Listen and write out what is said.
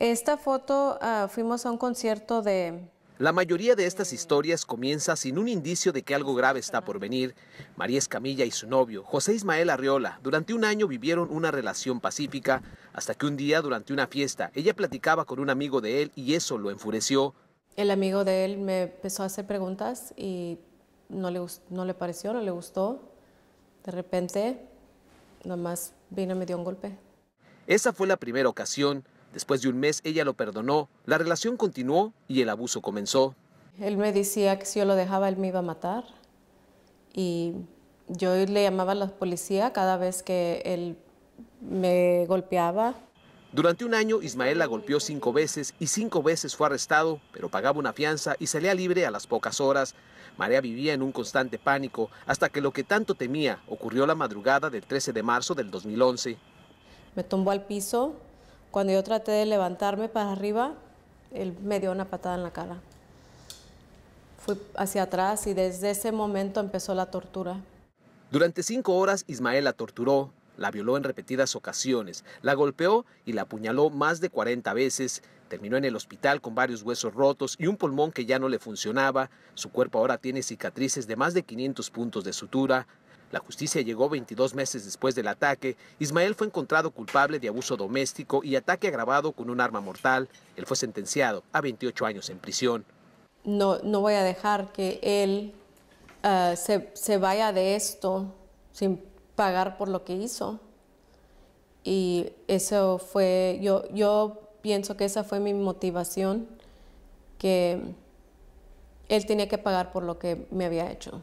Esta foto ah, fuimos a un concierto de... La mayoría de estas historias comienza sin un indicio de que algo grave está por venir. María Escamilla y su novio, José Ismael Arriola, durante un año vivieron una relación pacífica, hasta que un día durante una fiesta ella platicaba con un amigo de él y eso lo enfureció. El amigo de él me empezó a hacer preguntas y no le, no le pareció, no le gustó. De repente, nomás vino y me dio un golpe. Esa fue la primera ocasión. Después de un mes ella lo perdonó, la relación continuó y el abuso comenzó. Él me decía que si yo lo dejaba él me iba a matar y yo le llamaba a la policía cada vez que él me golpeaba. Durante un año, Ismael la golpeó cinco veces y cinco veces fue arrestado, pero pagaba una fianza y salía libre a las pocas horas. María vivía en un constante pánico hasta que lo que tanto temía ocurrió la madrugada del 13 de marzo del 2011. Me tumbó al piso, cuando yo traté de levantarme para arriba, él me dio una patada en la cara. Fui hacia atrás y desde ese momento empezó la tortura. Durante cinco horas Ismael la torturó, la violó en repetidas ocasiones, la golpeó y la apuñaló más de 40 veces. Terminó en el hospital con varios huesos rotos y un pulmón que ya no le funcionaba. Su cuerpo ahora tiene cicatrices de más de 500 puntos de sutura, la justicia llegó 22 meses después del ataque. Ismael fue encontrado culpable de abuso doméstico y ataque agravado con un arma mortal. Él fue sentenciado a 28 años en prisión. No, no voy a dejar que él ah, se, se, vaya de esto sin pagar por lo que hizo. Y eso fue, yo, yo pienso que esa fue mi motivación, que él tenía que pagar por lo que me había hecho.